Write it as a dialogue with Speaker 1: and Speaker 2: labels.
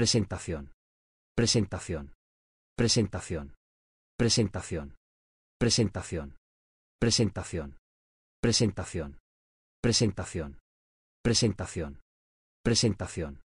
Speaker 1: Presentación. Presentación. Presentación. Presentación. Presentación. Presentación. Presentación. Presentación. Presentación. Presentación.